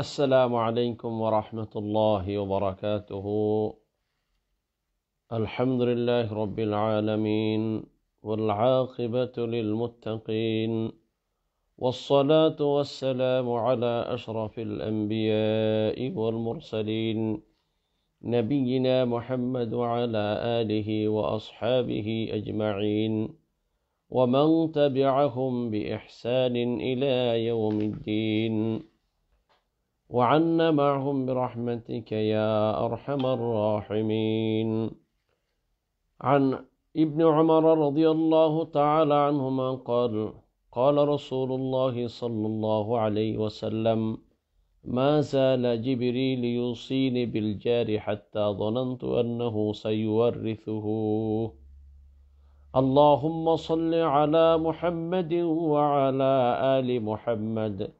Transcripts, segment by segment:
السلام عليكم ورحمة الله وبركاته الحمد لله رب العالمين والعاقبة للمتقين والصلاة والسلام على أشرف الأنبياء والمرسلين نبينا محمد وعلى آله وأصحابه أجمعين ومن تبعهم بإحسان إلى يوم الدين وعنا معهم برحمتك يا أرحم الراحمين عن ابن عمر رضي الله تعالى عنهما قال قال رسول الله صلى الله عليه وسلم ما زال جبريل يوصيني بالجار حتى ظننت أنه سيورثه اللهم صل على محمد وعلى آل محمد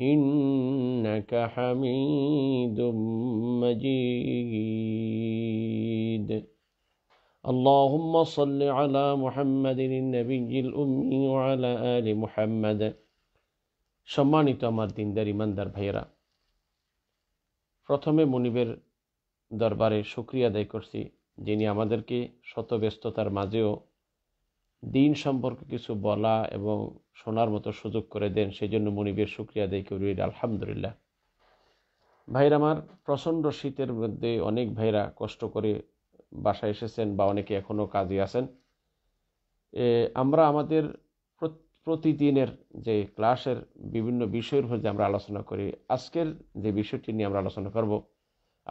إنك حميد مجيد اللهم صل على محمد النبي الأمي وعلى آل محمد সম্মানিত আমার দিনদার ইমানদার ভাইয়েরা প্রথমে মনিবের দরবারে শুক্রিয়া আদায় করছি যিনি আমাদেরকে শত ব্যস্ততার মাঝেও দিন সম্পর্কে কিছু বলা এবং শোনার মতো সুযোগ করে দেন সেই জন্য মনিবের শুক্রিয়া দেয় কেউ আলহামদুলিল্লাহ ভাইরা আমার প্রচণ্ড শীতের মধ্যে অনেক ভাইরা কষ্ট করে বাসায় এসেছেন বা অনেকে এখনও কাজে আছেন আমরা আমাদের প্রতিদিনের যে ক্লাসের বিভিন্ন বিষয়ের উপর যে আমরা আলোচনা করি আজকের যে বিষয়টি নিয়ে আমরা আলোচনা করব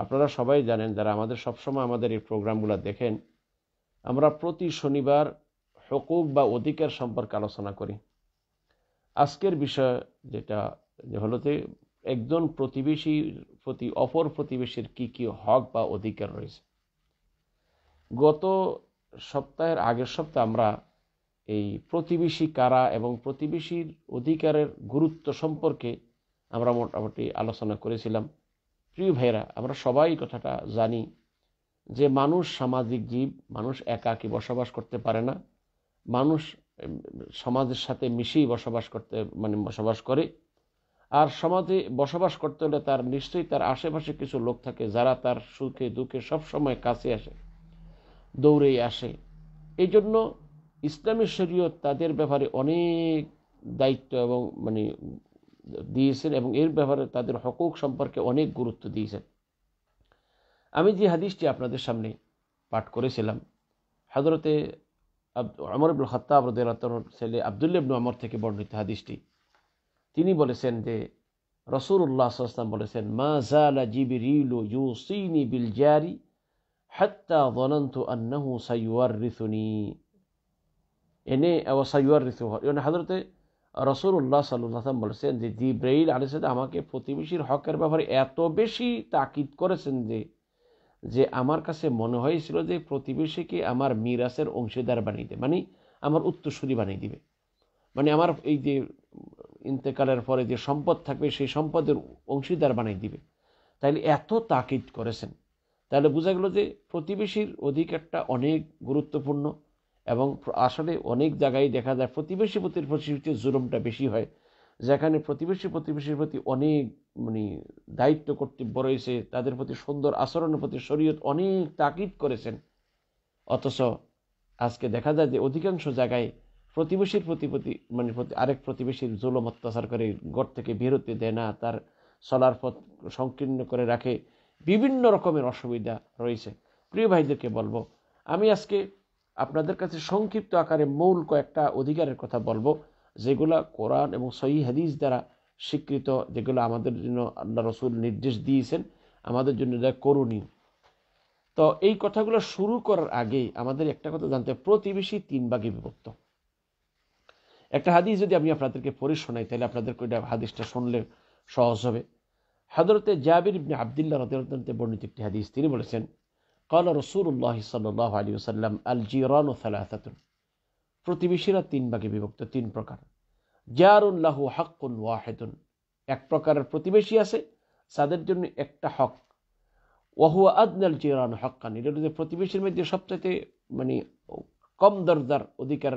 আপনারা সবাই জানেন যারা আমাদের সবসময় আমাদের এই প্রোগ্রামগুলো দেখেন আমরা প্রতি শনিবার হকুক বা অধিকার সম্পর্কে আলোচনা করি আজকের বিষয় যেটা হলো যে একজন প্রতিবেশীর প্রতি অপর প্রতিবেশীর কি কি হক বা অধিকার রয়েছে গত সপ্তাহের আগের সপ্তাহে আমরা এই প্রতিবেশী কারা এবং প্রতিবেশীর অধিকারের গুরুত্ব সম্পর্কে আমরা মোটামুটি আলোচনা করেছিলাম প্রিয় ভাইরা আমরা সবাই কথাটা জানি যে মানুষ সামাজিক জীব মানুষ একাকী বসবাস করতে পারে না মানুষ সমাজের সাথে মিশেই বসবাস করতে মানে বসবাস করে আর সমাজে বসবাস করতে হলে তার নিশ্চয়ই তার আশেপাশে কিছু লোক থাকে যারা তার সুখে দুঃখে সবসময় কাছে আসে দৌড়েই আসে এই জন্য ইসলামী শরীয়ত তাদের ব্যাপারে অনেক দায়িত্ব এবং মানে দিয়েছেন এবং এর ব্যাপারে তাদের হকুক সম্পর্কে অনেক গুরুত্ব দিয়েছেন আমি যে হাদিসটি আপনাদের সামনে পাঠ করেছিলাম হাজরতে অমর ইবুল খত্তাব রদুল্লাহর ছেলে আবদুল্লা ইবনু অমর থেকে বর্ণিত হাদিসটি তিনি বলেছেন যে রসুল্লাহ সাল্লাম বলেছেন মা জালা জিবরিলু ইউসিনি বিল জারি হাত্তা যনন্তু আন্নাহু ঋতুনি এনে ও ঋতু এনে হযরতে রসুল্লাহ সাল্লাম বলেছেন যে জিব্রাইল আলাইহিস আমাকে প্রতিবেশীর হকের ব্যাপারে এত বেশি তাকিদ করেছেন যে যে আমার কাছে মনে হয়েছিল যে প্রতিবেশীকে আমার মিরাসের অংশীদার বানিয়ে দেবে মানে আমার উত্তরসূরি বানিয়ে দিবে মানে আমার এই যে ইন্তেকালের পরে যে সম্পদ থাকবে সেই সম্পদের অংশীদার বানিয়ে দিবে তাইলে এত তাকিদ করেছেন তাহলে বোঝা গেল যে প্রতিবেশীর অধিকারটা অনেক গুরুত্বপূর্ণ এবং আসলে অনেক জায়গায় দেখা যায় প্রতিবেশী প্রতিবেশীতে জুলুমটা বেশি হয় যেখানে প্রতিবেশী প্রতিবেশীর প্রতি অনেক মানে দায়িত্ব কর্তব্য রয়েছে তাদের প্রতি সুন্দর আচরণের প্রতি শরীয়ত অনেক তাকিদ করেছেন অথচ আজকে দেখা যায় যে অধিকাংশ জায়গায় প্রতিবেশীর প্রতি প্রতি মানে আরেক প্রতিবেশীর জুলম অত্যাচার করে ঘর থেকে বেরোতে দেয় না তার চলার পথ সংকীর্ণ করে রাখে বিভিন্ন রকমের অসুবিধা রয়েছে প্রিয় ভাইদেরকে বলবো আমি আজকে আপনাদের কাছে সংক্ষিপ্ত আকারে মৌল কয়েকটা অধিকারের কথা বলবো যেগুলা কোরআন এবং সহি হাদিস দ্বারা স্বীকৃত যেগুলো আমাদের জন্য আল্লাহ রসুল নির্দেশ দিয়েছেন আমাদের জন্য যা করণীয় তো এই কথাগুলো শুরু করার আগে আমাদের একটা কথা জানতে প্রতিবেশী তিন ভাগে বিভক্ত একটা হাদিস যদি আমি আপনাদেরকে পরে শোনাই তাহলে আপনাদের ওইটা হাদিসটা শুনলে সহজ হবে হাদরতে জাবির আবদুল্লাহ রতে বর্ণিত একটি হাদিস তিনি বলেছেন কাল রসুল্লাহ সাল্লি সাল্লাম আল জিরান প্রতিবেশীরা তিন ভাগে বিভক্ত তিন প্রকার জারুল্লাহ হাক্কুন ওয়াহেদুন এক প্রকারের প্রতিবেশী আছে তাদের জন্য একটা হক ওয়াহুয়া আদনাল জিরান হকান এটা হচ্ছে প্রতিবেশীর মধ্যে সবচাইতে মানে কম দরদার অধিকার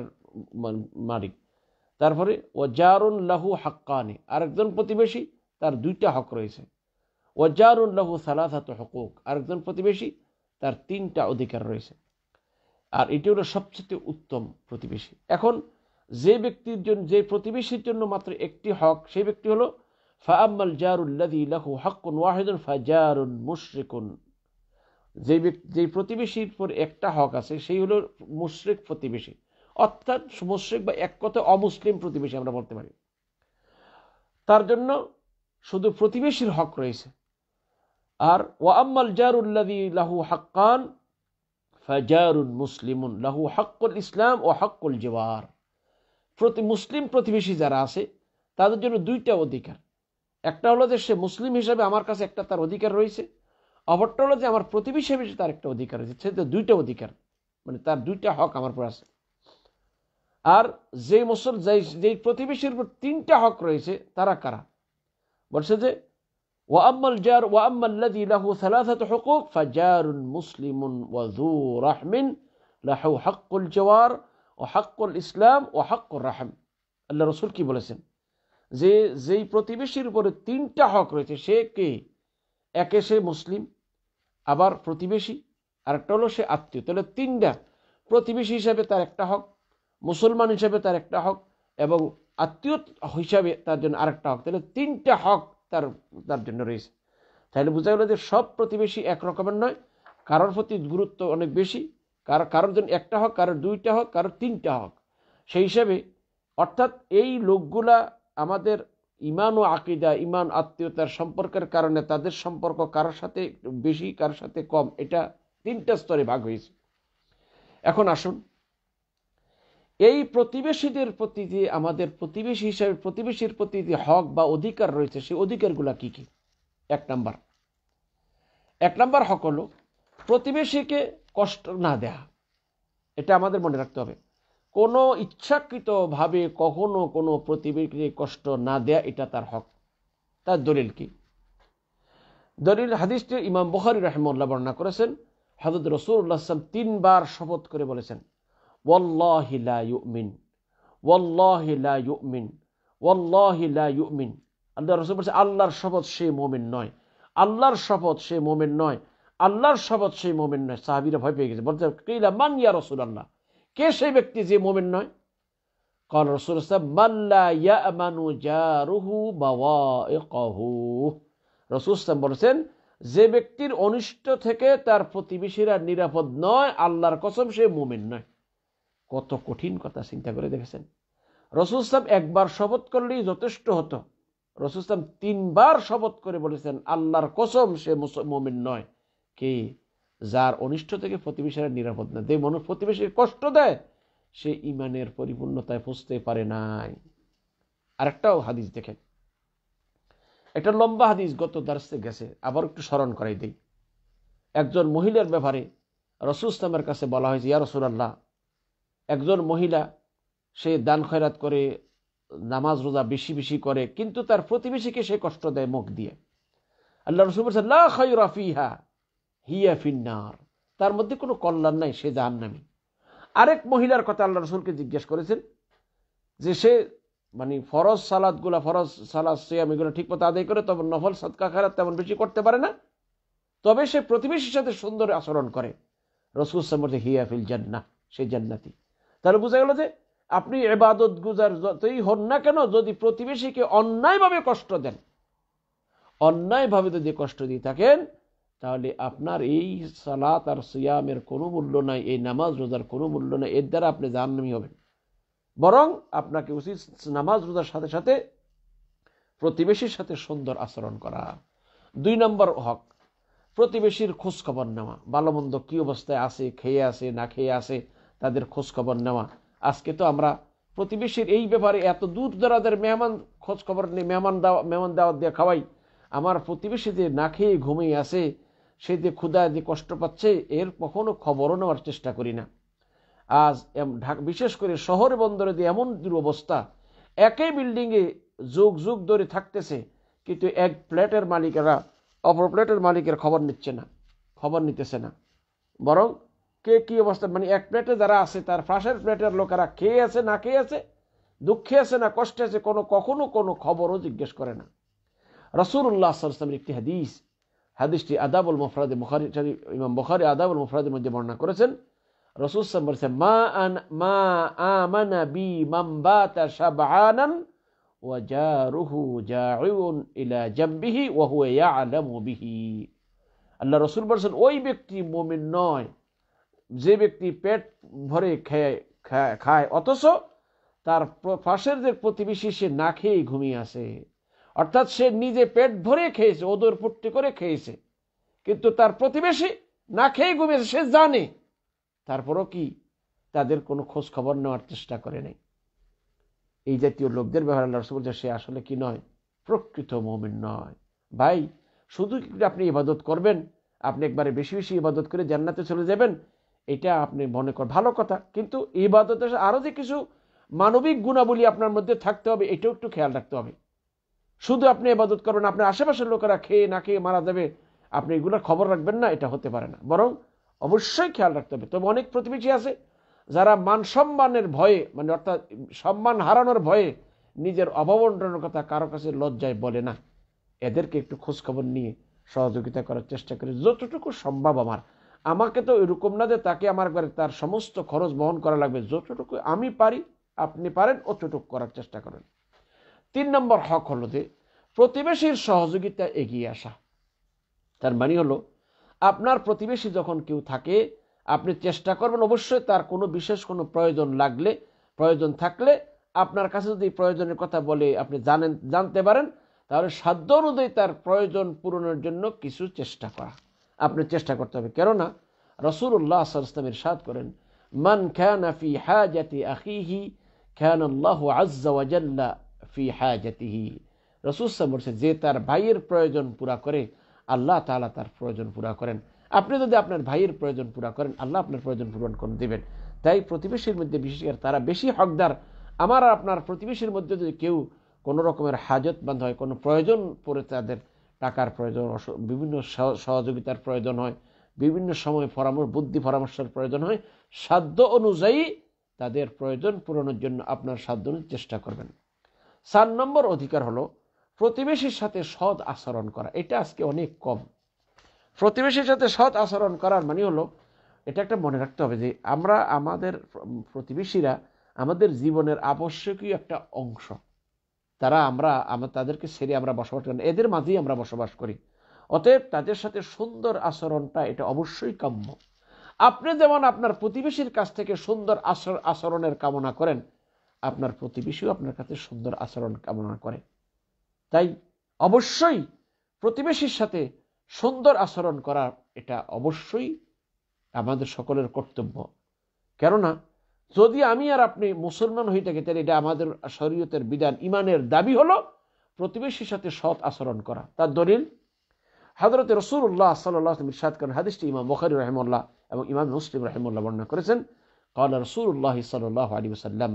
মালিক তারপরে ও জারুন লাহু হাক্কানি আরেকজন প্রতিবেশী তার দুইটা হক রয়েছে ও জারুন লাহু সালাসাত হকুক আরেকজন প্রতিবেশী তার তিনটা অধিকার রয়েছে আর এটি হলো সবচেয়ে উত্তম প্রতিবেশী এখন যে ব্যক্তির জন্য যে প্রতিবেশীর জন্য মাত্র একটি হক সেই ব্যক্তি হলো ফাআম্মাল জারুল্লাদি লাহু হকুন ওয়াহিদুন ফাজারুন মুশরিকুন যে ব্যক্তি যে প্রতিবেশীর পর একটা হক আছে সেই হলো মুশরিক প্রতিবেশী অর্থাৎ মুশরিক বা এক কথা অমুসলিম প্রতিবেশী আমরা বলতে পারি তার জন্য শুধু প্রতিবেশীর হক রয়েছে আর ওয়াম্মাল জারুল্লাদি লাহু হাক্কান ফাজারুন মুসলিমুন লাহু হাক্কুল ইসলাম ও হাক্কুল জওয়ার প্রতি মুসলিম প্রতিবেশী যারা আছে তাদের জন্য দুইটা অধিকার একটা হলো যে সে মুসলিম হিসাবে আমার কাছে একটা তার অধিকার রয়েছে অপরটা হলো যে আমার প্রতিবেশী হিসেবে তার একটা অধিকার রয়েছে সে তো দুইটা অধিকার মানে তার দুইটা হক আমার উপর আছে আর যে মুসল যেই প্রতিবেশীর উপর তিনটা হক রয়েছে তারা কারা বলছে যে وأما الجار وأما الذي له ثلاثة حقوق فجار مسلم وذو رحم له حق الجوار وحق الإسلام وحق الرحم আল্লাহ রসুল কি বলেছেন যে যেই প্রতিবেশীর উপরে তিনটা হক রয়েছে সে কে একে সে মুসলিম আবার প্রতিবেশী আর একটা হলো সে আত্মীয় তাহলে তিনটা প্রতিবেশী হিসাবে তার একটা হক মুসলমান হিসাবে তার একটা হক এবং আত্মীয় হিসাবে তার জন্য আরেকটা হক তাহলে তিনটা হক তার তার জন্য রয়েছে তাহলে বোঝা গেল যে সব প্রতিবেশী এক রকমের নয় কারোর প্রতি গুরুত্ব অনেক বেশি কারো কারোর জন্য একটা হোক কারোর দুইটা হোক কারোর তিনটা হোক সেই হিসাবে অর্থাৎ এই লোকগুলা আমাদের ইমান ও আকিদা ইমান আত্মীয়তার সম্পর্কের কারণে তাদের সম্পর্ক কারোর সাথে বেশি কারোর সাথে কম এটা তিনটা স্তরে ভাগ হয়েছে এখন আসুন এই প্রতিবেশীদের প্রতি যে আমাদের প্রতিবেশী হিসাবে প্রতিবেশীর প্রতি যে হক বা অধিকার রয়েছে সেই অধিকারগুলো কী কী এক নাম্বার এক নাম্বার হক হলো প্রতিবেশীকে কষ্ট না দেয়া এটা আমাদের মনে রাখতে হবে কোনো ইচ্ছাকৃতভাবে কখনো কোনো প্রতিবেশীকে কষ্ট না দেয়া এটা তার হক তার দলিল কি দলিল হাদিসটি ইমাম বুখারি রহমুল্লাহ বর্ণনা করেছেন হজরত রসুল্লাহ আসলাম তিনবার শপথ করে বলেছেন ওয়াল্লাহি লা ইউমিন ওয়াল্লাহি লা ইউমিন ওয়াল্লাহি লা ইউমিন আল্লাহ রসুল বলছে আল্লাহর শপথ সে মোমেন নয় আল্লাহর শপথ সে মোমেন নয় আল্লাহর শপথ সে মোমেন নয় সাহাবিরা ভয় পেয়ে গেছে বলতে কেইলা মান ইয়া রসুল আল্লাহ কে সেই ব্যক্তি যে মোমেন নয় কল রসুল রসুলাম বলেছেন যে ব্যক্তির অনিষ্ট থেকে তার প্রতিবেশীরা নিরাপদ নয় আল্লাহর কসম সে মোমেন নয় কত কঠিন কথা চিন্তা করে দেখেছেন রসুলাম একবার শপথ করলেই যথেষ্ট হতো রসুলাম তিনবার শপথ করে বলেছেন আল্লাহর কসম সে মুমিন নয় কে যার অনিষ্ট থেকে প্রতিবেশীরা নিরাপদ না দেয় মনে প্রতিবেশীর কষ্ট দেয় সে ইমানের পরিপূর্ণতায় পুজতে পারে নাই আরেকটাও হাদিস দেখেন একটা লম্বা হাদিস গত দার্সে গেছে আবার একটু স্মরণ করাই দেই একজন মহিলার ব্যাপারে রসুল ইসলামের কাছে বলা হয়েছে ইয়া রসুল আল্লাহ একজন মহিলা সে দান খয়রাত করে নামাজ রোজা বেশি বেশি করে কিন্তু তার প্রতিবেশীকে সে কষ্ট দেয় মুখ দিয়ে আল্লাহ রসুল বলছে লাফিহা হিয়া ফিন্নার তার মধ্যে কোনো কল্যাণ নাই সে জাহান নামি আরেক মহিলার কথা আল্লাহ রসুলকে জিজ্ঞেস করেছেন যে সে মানে ফরজ সালাদগুলা ফরজ সালাদ সিয়াম এগুলো ঠিক মতো আদায় করে তবে নফল সৎকা খারাপ তেমন বেশি করতে পারে না তবে সে প্রতিবেশীর সাথে সুন্দর আচরণ করে রসুল সম্পর্কে হিয়া ফিল জান্না সে জান্নাতি তাহলে বোঝা গেল যে আপনি এবাদত গুজার যতই হন না কেন যদি প্রতিবেশীকে অন্যায়ভাবে কষ্ট দেন অন্যায়ভাবে যদি কষ্ট দিয়ে থাকেন তাহলে আপনার এই সালাত আর সিয়ামের কোনো মূল্য নাই এই নামাজ রোজার কোনো মূল্য নাই এর দ্বারা আপনি নামি হবেন বরং আপনাকে উচিত নামাজ রোজার সাথে সাথে প্রতিবেশীর সাথে সুন্দর আচরণ করা দুই নম্বর হক প্রতিবেশীর খোঁজখবর নেওয়া ভালো মন্দ কী অবস্থায় আছে খেয়ে আছে না খেয়ে আছে তাদের খোঁজখবর নেওয়া আজকে তো আমরা প্রতিবেশীর এই ব্যাপারে এত দূর দরাদের মেহমান খোঁজখবর নিয়ে মেহমান দাওয়া মেহমান দাওয়াত দিয়ে খাওয়াই আমার প্রতিবেশী যে না খেয়ে ঘুমিয়ে আসে সে যে ক্ষুদা যে কষ্ট পাচ্ছে এর কখনও খবরও নেওয়ার চেষ্টা করি না আজ ঢাক বিশেষ করে শহর বন্দরে যে এমন দুরবস্থা একই বিল্ডিংয়ে যুগ যুগ ধরে থাকতেছে কিন্তু এক প্লেটের মালিকেরা অপর প্লেটের মালিকের খবর নিচ্ছে না খবর নিতেছে না বরং কে কি অবস্থা মানে এক প্লেটে যারা আছে তার ফাঁসের প্লেটের লোকেরা খেয়ে আছে না খেয়ে আছে দুঃখে আছে না কষ্টে আছে কোনো কখনো কোনো খবরও জিজ্ঞেস করে না রসুল্লাহ আসলামের একটি হাদিস হাদিসটি আদাবুল মুফরাদে বুখারি ইমাম বুখারি আদাবুল মুফরাদের মধ্যে বর্ণনা করেছেন রসুল সাম বলছে মা আন মা আমানা বি মাম্বাতা শাবআনান ওয়া জারুহু জাউন ইলা জামবিহি ওয়া হুয়া ইয়ালামু বিহি আল্লাহ রসুল বলছেন ওই ব্যক্তি মোমিন নয় যে ব্যক্তি পেট ভরে খেয়ে খায় অথচ তার পাশের যে প্রতিবেশী সে না খেয়েই ঘুমিয়ে আসে অর্থাৎ সে নিজে পেট ভরে খেয়েছে ওদর পুট্টি করে খেয়েছে কিন্তু তার প্রতিবেশী না খেয়ে ঘুমিয়েছে সে জানে তারপরও কি তাদের কোনো খোঁজ খবর নেওয়ার চেষ্টা করে নাই এই জাতীয় লোকদের ব্যবহার আল্লাহ রসুল সে আসলে কি নয় প্রকৃত মমিন নয় ভাই শুধু আপনি ইবাদত করবেন আপনি একবারে বেশি বেশি ইবাদত করে জান্নাতে চলে যাবেন এটা আপনি মনে কর ভালো কথা কিন্তু ইবাদতের আরও যে কিছু মানবিক গুণাবলী আপনার মধ্যে থাকতে হবে এটাও একটু খেয়াল রাখতে হবে শুধু আপনি ইবাদত করবেন আপনার আশেপাশের লোকেরা খেয়ে না খেয়ে মারা যাবে আপনি এগুলোর খবর রাখবেন না এটা হতে পারে না বরং অবশ্যই খেয়াল রাখতে হবে তবে অনেক প্রতিবেশী আছে যারা মান সম্মানের ভয়ে মানে অর্থাৎ সম্মান হারানোর ভয়ে নিজের অভাবন্টনের কথা কারো কাছে লজ্জায় বলে না এদেরকে একটু খোঁজখবর নিয়ে সহযোগিতা করার চেষ্টা করি যতটুকু সম্ভব আমার আমাকে তো এরকম না যে তাকে আমার একবার তার সমস্ত খরচ বহন করা লাগবে যতটুকু আমি পারি আপনি পারেন অতটুকু করার চেষ্টা করেন তিন নম্বর হক হলো যে প্রতিবেশীর সহযোগিতা এগিয়ে আসা তার মানে হলো আপনার প্রতিবেশী যখন কেউ থাকে আপনি চেষ্টা করবেন অবশ্যই তার কোনো বিশেষ কোনো প্রয়োজন লাগলে প্রয়োজন থাকলে আপনার কাছে যদি প্রয়োজনের কথা বলে আপনি জানেন জানতে পারেন তাহলে সাধ্য অনুযায়ী তার প্রয়োজন পূরণের জন্য কিছু চেষ্টা করা আপনি চেষ্টা করতে হবে কেননা রসুল্লাহ আসলামের সাদ করেন মান খ্যানাফি হাজি আখিহি খ্যান আল্লাহ আজ্জাওয়াজাল্লা ফি বলছে যে তার ভাইয়ের প্রয়োজন পুরা করে আল্লাহ তালা তার প্রয়োজন পুরা করেন আপনি যদি আপনার ভাইয়ের প্রয়োজন পুরা করেন আল্লাহ আপনার প্রয়োজন পূরণ করে দেবেন তাই প্রতিবেশীর মধ্যে বিশেষ করে তারা বেশি হকদার আমার আর আপনার প্রতিবেশীর মধ্যে যদি কেউ কোনো রকমের হাজত বান্ধ হয় কোনো প্রয়োজন পড়ে তাদের টাকার প্রয়োজন বিভিন্ন সহযোগিতার প্রয়োজন হয় বিভিন্ন সময় পরামর্শ বুদ্ধি পরামর্শের প্রয়োজন হয় সাধ্য অনুযায়ী তাদের প্রয়োজন পূরণের জন্য আপনার সাধ্য চেষ্টা করবেন চার নম্বর অধিকার হলো প্রতিবেশীর সাথে সৎ আচরণ করা এটা আজকে অনেক কম প্রতিবেশীর সাথে সৎ আচরণ করার মানে হলো এটা একটা মনে রাখতে হবে যে আমরা আমাদের প্রতিবেশীরা আমাদের জীবনের আবশ্যকীয় একটা অংশ তারা আমরা আমরা তাদেরকে ছেড়ে আমরা বসবাস করি এদের মাঝেই আমরা বসবাস করি অতএব তাদের সাথে সুন্দর আচরণটা এটা অবশ্যই কাম্য আপনি যেমন আপনার প্রতিবেশীর কাছ থেকে সুন্দর আচরণের কামনা করেন আপনার প্রতিবেশীও আপনার কাছে সুন্দর আচরণ কামনা করে তাই অবশ্যই প্রতিবেশীর সাথে সুন্দর আচরণ করা এটা অবশ্যই আমাদের সকলের কর্তব্য কেননা যদি আমি আর আপনি মুসলমান হয়ে থাকি তাহলে এটা আমাদের শরীয়তের বিধান ইমানের দাবি হলো প্রতিবেশীর সাথে সৎ আচরণ করা তার দলিল হাজরত রসুল্লাহ সাল্লাহ ইরশাদ করেন হাদিসটি ইমাম বখারি রহমুল্লাহ এবং ইমাম মুসলিম রহমুল্লাহ বর্ণনা করেছেন قال رسول الله صلى الله عليه وسلم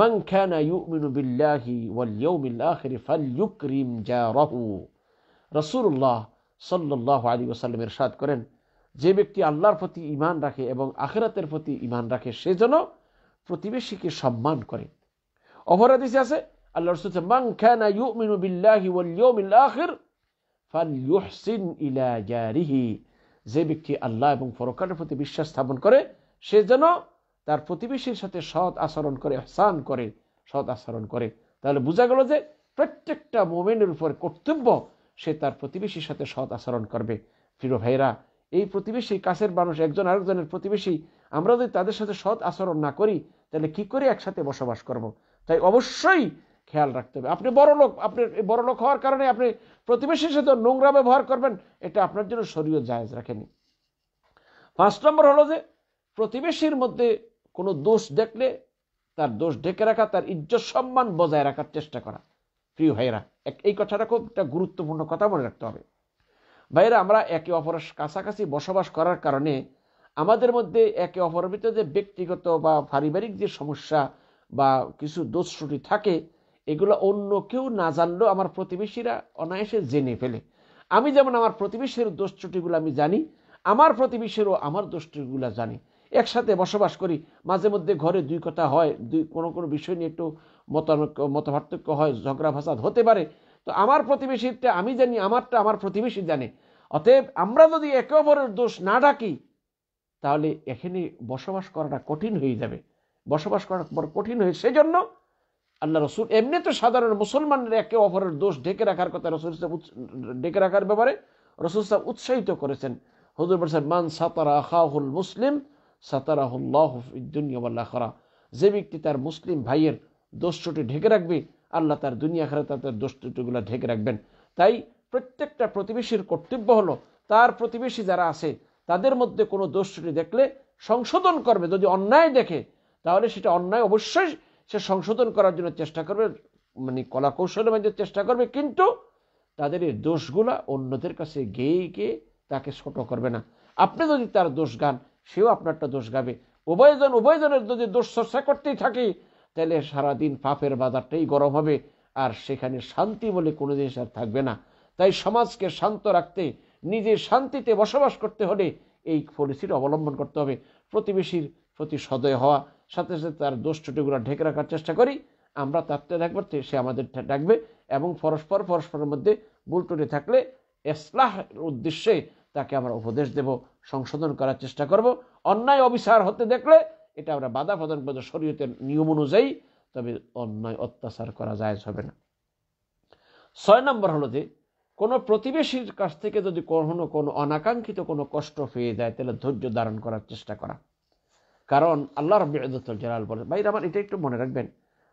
من كان يؤمن بالله واليوم الآخر فليكرم جاره رسول الله صلى الله عليه وسلم করেন যে ব্যক্তি আল্লাহর প্রতি ইমান রাখে এবং আখেরাতের প্রতি ইমান রাখে সে যেন প্রতিবেশীকে সম্মান করে অপরাধী আছে আল্লাহ যে ব্যক্তি আল্লাহ এবং পরকালের প্রতি বিশ্বাস স্থাপন করে সে যেন তার প্রতিবেশীর সাথে সৎ আচরণ করে সান করে সৎ আচরণ করে তাহলে বোঝা গেল যে প্রত্যেকটা মোমেনের উপর কর্তব্য সে তার প্রতিবেশীর সাথে সৎ আচরণ করবে প্রিয় ভাইরা এই প্রতিবেশী কাছের মানুষ একজন আরেকজনের প্রতিবেশী আমরা যদি তাদের সাথে সৎ আচরণ না করি তাহলে কি করে একসাথে বসবাস করব। তাই অবশ্যই খেয়াল রাখতে হবে আপনি বড় লোক আপনি বড় লোক হওয়ার কারণে আপনি প্রতিবেশীর সাথে নোংরা ব্যবহার করবেন এটা আপনার জন্য শরীয় জায়জ রাখেনি পাঁচ নম্বর হলো যে প্রতিবেশীর মধ্যে কোনো দোষ দেখলে তার দোষ ডেকে রাখা তার ইজ্জত সম্মান বজায় রাখার চেষ্টা করা প্রিয় ভাইয়েরা এই কথাটা খুব একটা গুরুত্বপূর্ণ কথা মনে রাখতে হবে বাইরে আমরা একে অপরের কাছাকাছি বসবাস করার কারণে আমাদের মধ্যে একে অপরের ভিতরে যে ব্যক্তিগত বা পারিবারিক যে সমস্যা বা কিছু দোষ ত্রুটি থাকে এগুলো অন্য কেউ না জানলেও আমার প্রতিবেশীরা অনায়াসে জেনে ফেলে আমি যেমন আমার প্রতিবেশীর দোষ ত্রুটিগুলো আমি জানি আমার প্রতিবেশীরও আমার দোষ ত্রুটিগুলো জানি একসাথে বসবাস করি মাঝে মধ্যে ঘরে দুই কথা হয় দুই কোনো কোনো বিষয় নিয়ে একটু মতানৈক্য মতপার্থক্য হয় ঝগড়া ভাষা হতে পারে তো আমার প্রতিবেশীরটা আমি জানি আমারটা আমার প্রতিবেশী জানে অতএব আমরা যদি একে অপরের দোষ না ডাকি তাহলে এখানে বসবাস করাটা কঠিন হয়ে যাবে বসবাস করা বড় কঠিন হয়ে সেই জন্য আল্লাহ রসুল এমনি তো সাধারণ মুসলমানরা একে অপরের দোষ ঢেকে রাখার কথা রসুল সাহেব ঢেকে রাখার ব্যাপারে রসুল সাহেব উৎসাহিত করেছেন হজুর বলছেন মান সাতারা খাহুল মুসলিম সাতারাহুল্লাহ যে ব্যক্তি তার মুসলিম ভাইয়ের দোষ ছুটি ঢেকে রাখবে আল্লাহ তার দুনিয়া খারে তাদের দোষ ত্রুটিগুলো ঢেকে রাখবেন তাই প্রত্যেকটা প্রতিবেশীর কর্তব্য হলো তার প্রতিবেশী যারা আছে তাদের মধ্যে কোনো দোষ ত্রুটি দেখলে সংশোধন করবে যদি অন্যায় দেখে তাহলে সেটা অন্যায় অবশ্যই সে সংশোধন করার জন্য চেষ্টা করবে মানে কলা কৌশলের মধ্যে চেষ্টা করবে কিন্তু তাদের এই দোষগুলা অন্যদের কাছে গেয়ে গিয়ে তাকে ছোট করবে না আপনি যদি তার দোষ গান সেও আপনারটা দোষ গাবে উভয়জন উভয়জনের যদি দোষ চর্চা করতেই থাকি তাহলে সারাদিন পাপের বাজারটাই গরম হবে আর সেখানে শান্তি বলে কোনো জিনিস আর থাকবে না তাই সমাজকে শান্ত রাখতে নিজের শান্তিতে বসবাস করতে হলে এই পলিসির অবলম্বন করতে হবে প্রতিবেশীর প্রতি সদয় হওয়া সাথে সাথে তার দোষ ত্রুটিগুলো ঢেকে রাখার চেষ্টা করি আমরা তারতে ডাকবার সে আমাদের ডাকবে এবং পরস্পর পরস্পরের মধ্যে বুলটুটে থাকলে এসলাহ উদ্দেশ্যে তাকে আমরা উপদেশ দেব সংশোধন করার চেষ্টা করব অন্যায় অবিচার হতে দেখলে এটা আমরা বাধা প্রদান করতে শরীয়তের নিয়ম অনুযায়ী তবে অন্যায় অত্যাচার করা যায় হবে না ছয় নম্বর হলো যে কোনো প্রতিবেশীর কাছ থেকে যদি কখনো কোনো অনাকাঙ্ক্ষিত কোনো কষ্ট পেয়ে যায় তাহলে ধৈর্য ধারণ করার চেষ্টা করা কারণ আল্লাহ রব্বি আদুল জালাল বলে ভাই আমার এটা একটু মনে রাখবেন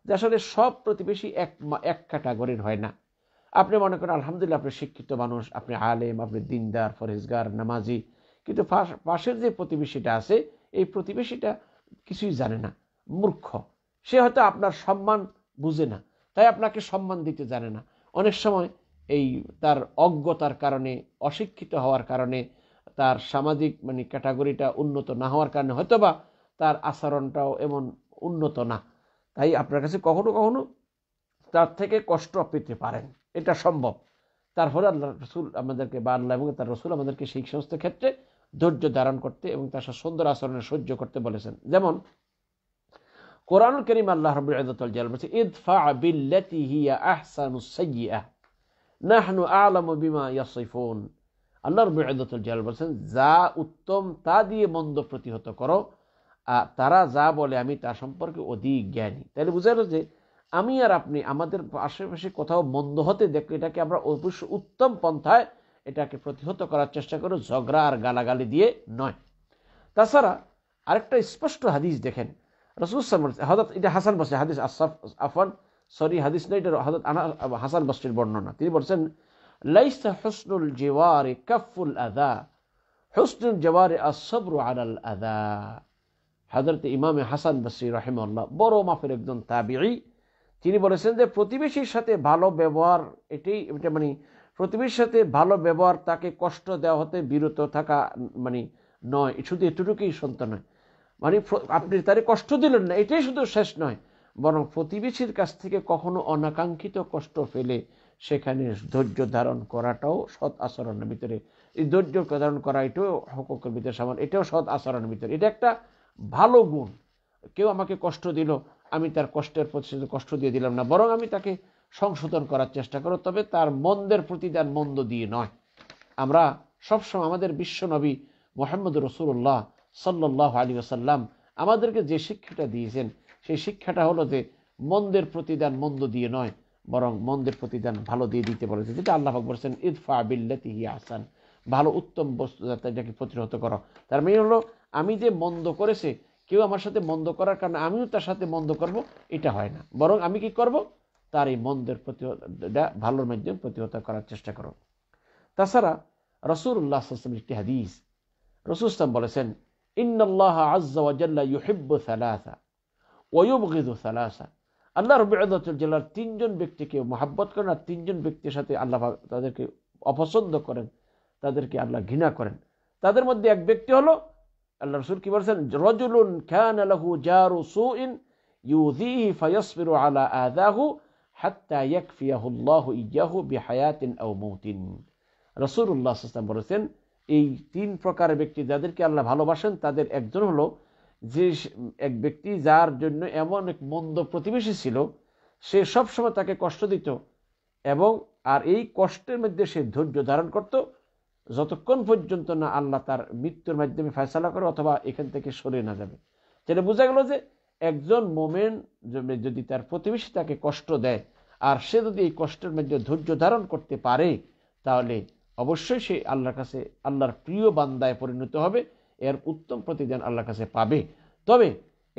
যে আসলে সব প্রতিবেশী এক এক ক্যাটাগরির হয় না আপনি মনে করেন আলহামদুলিল্লাহ আপনি শিক্ষিত মানুষ আপনি আলেম আপনি দিনদার ফরেজগার নামাজি কিন্তু পাশের যে প্রতিবেশীটা আছে এই প্রতিবেশীটা কিছুই জানে না মূর্খ সে হয়তো আপনার সম্মান বুঝে না তাই আপনাকে সম্মান দিতে জানে না অনেক সময় এই তার অজ্ঞতার কারণে অশিক্ষিত হওয়ার কারণে তার সামাজিক মানে ক্যাটাগরিটা উন্নত না হওয়ার কারণে হয়তোবা তার আচরণটাও এমন উন্নত না তাই আপনার কাছে কখনো কখনো তার থেকে কষ্ট পেতে পারেন এটা সম্ভব তারপরে আল্লাহ রসুল আমাদেরকে বা আল্লাহ এবং তার রসুল আমাদেরকে সেই সমস্ত ক্ষেত্রে ধৈর্য ধারণ করতে এবং তার সুন্দর আচরণে সহ্য করতে বলেছেন যেমন কোরআনুল করিম আল্লাহ রবুল আল্লাহ রবুল ইজাতুল জালাল বলেছেন যা উত্তম তা দিয়ে মন্দ প্রতিহত করো আর তারা যা বলে আমি তা সম্পর্কে অধিক জ্ঞানী তাহলে বুঝা গেল যে আমি আর আপনি আমাদের আশেপাশে কোথাও মন্দ হতে দেখলে এটাকে আমরা অবশ্য উত্তম পন্থায় এটাকে প্রতিহত করার চেষ্টা করো ঝগড়া আর গালাগালি দিয়ে নয় তাছাড়া আরেকটা স্পষ্ট হাদিস দেখেন রসুল হজরত এটা হাসান বসে হাদিস আসাফ আফান সরি হাদিস না এটা হজরত হাসান বসরির বর্ণনা তিনি বলছেন লাইসা হসনুল জেওয়ারে কাফুল আদা হসনুল জেওয়ারে আসবরু আলাল আদা হজরত ইমামে হাসান বসরি রহেমাল্লাহ বড় মাফের একজন তাবিআ তিনি বলেছেন যে প্রতিবেশীর সাথে ভালো ব্যবহার এটাই এটা মানে প্রতিবেশীর সাথে ভালো ব্যবহার তাকে কষ্ট দেওয়া হতে বিরত থাকা মানে নয় শুধু এটুকুই সন্তান নয় মানে আপনি তারে কষ্ট দিলেন না এটাই শুধু শেষ নয় বরং প্রতিবেশীর কাছ থেকে কখনো অনাকাঙ্ক্ষিত কষ্ট ফেলে সেখানে ধৈর্য ধারণ করাটাও সৎ আচরণের ভিতরে এই ধৈর্য ধারণ করা এটাও হকের ভিতরে সামান এটাও সৎ আচরণের ভিতরে এটা একটা ভালো গুণ কেউ আমাকে কষ্ট দিল আমি তার কষ্টের প্রতি কষ্ট দিয়ে দিলাম না বরং আমি তাকে সংশোধন করার চেষ্টা করো তবে তার মন্দের প্রতি তার মন্দ দিয়ে নয় আমরা সবসময় আমাদের বিশ্বনবী মোহাম্মদ রসুল্লাহ সাল্লাহ আলী আসাল্লাম আমাদেরকে যে শিক্ষাটা দিয়েছেন সেই শিক্ষাটা হলো যে মন্দের প্রতি দেন মন্দ দিয়ে নয় বরং মন্দের প্রতিদান ভালো দিয়ে দিতে বলেছে যেটা আল্লাহ বলছেন ইদফা বিল্লাতি হিয়া আসান ভালো উত্তম বস্তু যাকে প্রতিরোধ করো তার মেয়ে মানে হলো আমি যে মন্দ করেছে কেউ আমার সাথে মন্দ করার কারণে আমিও তার সাথে মন্দ করব এটা হয় না বরং আমি কি করব তার এই মন্দের প্রতিহতা ভালোর মাধ্যমে প্রতিহত করার চেষ্টা করো তাছাড়া রসুল্লাহ আসলামের একটি হাদিস রসুল ইসলাম বলেছেন ইন্নআল্লাহ আজ্লা ইউহিব্বু সালাসা আল্লাহ রবিউদ্দুল জেলার তিনজন ব্যক্তিকে মহাব্বত করেন আর তিনজন ব্যক্তির সাথে আল্লাহ তাদেরকে অপছন্দ করেন তাদেরকে আল্লাহ ঘৃণা করেন তাদের মধ্যে এক ব্যক্তি হলো আল্লাহ রসুল কি বলছেন রজুলুন খান আলাহু জারু সু ইন ইউদিহি ফায়াসবিরু আলা আদাহু হাত্তা ইয়াকফিয়াহুল্লাহ ইয়াহু বিহায়াতিন আও মৌতিন রসুল্লাহ ইসলাম বলেছেন এই তিন প্রকার ব্যক্তি যাদেরকে আল্লাহ ভালোবাসেন তাদের একজন হলো যে এক ব্যক্তি যার জন্য এমন এক মন্দ প্রতিবেশী ছিল সে সবসময় তাকে কষ্ট দিত এবং আর এই কষ্টের মধ্যে সে ধৈর্য ধারণ করত যতক্ষণ পর্যন্ত না আল্লাহ তার মৃত্যুর মাধ্যমে ফয়সালা করে অথবা এখান থেকে সরে না যাবে যেটা বোঝা গেল যে একজন মোমেন যদি তার প্রতিবেশী তাকে কষ্ট দেয় আর সে যদি এই কষ্টের মধ্যে ধৈর্য ধারণ করতে পারে তাহলে অবশ্যই সে আল্লাহর কাছে আল্লাহর প্রিয় বান্দায় পরিণত হবে এর উত্তম প্রতিদান আল্লাহর কাছে পাবে তবে